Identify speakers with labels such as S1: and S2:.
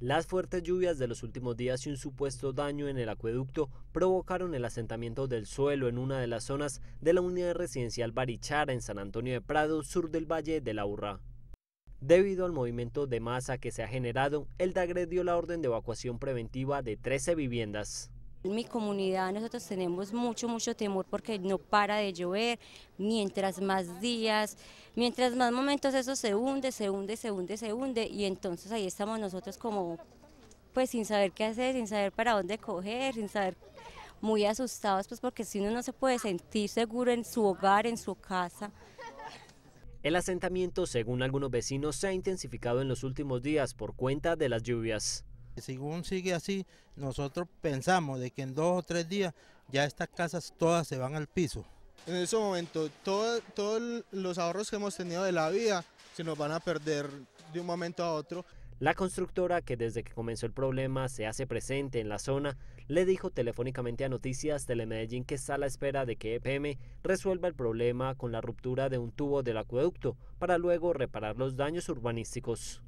S1: Las fuertes lluvias de los últimos días y un supuesto daño en el acueducto provocaron el asentamiento del suelo en una de las zonas de la unidad residencial Barichara en San Antonio de Prado, sur del Valle de la Urra. Debido al movimiento de masa que se ha generado, el DAGRE dio la orden de evacuación preventiva de 13 viviendas.
S2: En mi comunidad nosotros tenemos mucho, mucho temor porque no para de llover, mientras más días, mientras más momentos eso se hunde, se hunde, se hunde, se hunde y entonces ahí estamos nosotros como pues sin saber qué hacer, sin saber para dónde coger, sin saber muy asustados pues porque si uno no se puede sentir seguro en su hogar, en su casa.
S1: El asentamiento, según algunos vecinos, se ha intensificado en los últimos días por cuenta de las lluvias. Según sigue así, nosotros pensamos de que en dos o tres
S3: días ya estas casas todas se van al piso.
S4: En ese momento, todos
S1: los ahorros que hemos tenido de la vida se nos van a perder de un momento a otro. La constructora, que desde que comenzó el problema se hace presente en la zona, le dijo telefónicamente a Noticias Telemedellín que está a la espera de que EPM resuelva el problema con la ruptura de un tubo del acueducto para luego reparar los daños urbanísticos.